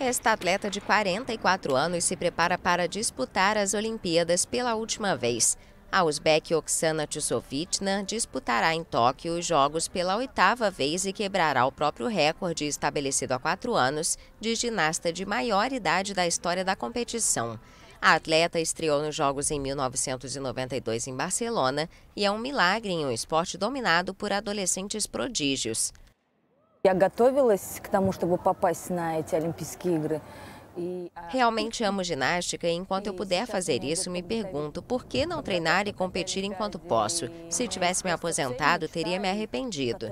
Esta atleta de 44 anos se prepara para disputar as Olimpíadas pela última vez. A uzbek Oksana Tsovitna disputará em Tóquio os Jogos pela oitava vez e quebrará o próprio recorde estabelecido há quatro anos de ginasta de maior idade da história da competição. A atleta estreou nos Jogos em 1992 em Barcelona e é um milagre em um esporte dominado por adolescentes prodígios. Я готовилась к тому, чтобы попасть на эти Олимпийские игры. Realmente amo ginástica e enquanto eu puder fazer isso, me pergunto por que não treinar e competir enquanto posso. Se tivesse me aposentado, teria me arrependido.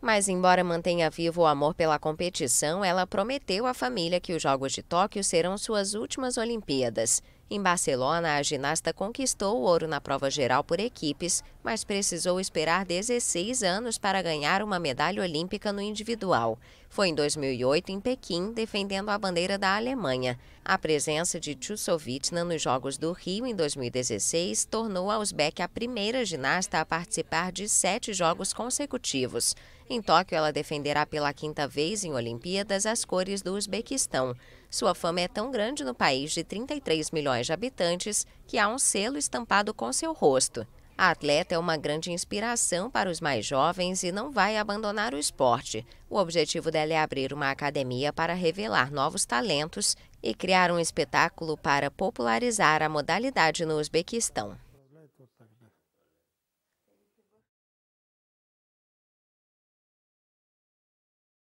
Mas, embora mantenha vivo o amor pela competição, ela prometeu à família que os Jogos de Tóquio serão suas últimas Olimpíadas. Em Barcelona, a ginasta conquistou o ouro na prova geral por equipes, mas precisou esperar 16 anos para ganhar uma medalha olímpica no individual. Foi em 2008 em Pequim, defendendo a bandeira da Alemanha. A presença de Tchusovitna nos Jogos do Rio em 2016 tornou a Uzbek a primeira ginasta a participar de sete jogos consecutivos. Em Tóquio, ela defenderá pela quinta vez em Olimpíadas as cores do Uzbequistão. Sua fama é tão grande no país de 33 milhões de habitantes que há um selo estampado com seu rosto. A atleta é uma grande inspiração para os mais jovens e não vai abandonar o esporte. O objetivo dela é abrir uma academia para revelar novos talentos e criar um espetáculo para popularizar a modalidade no Uzbequistão.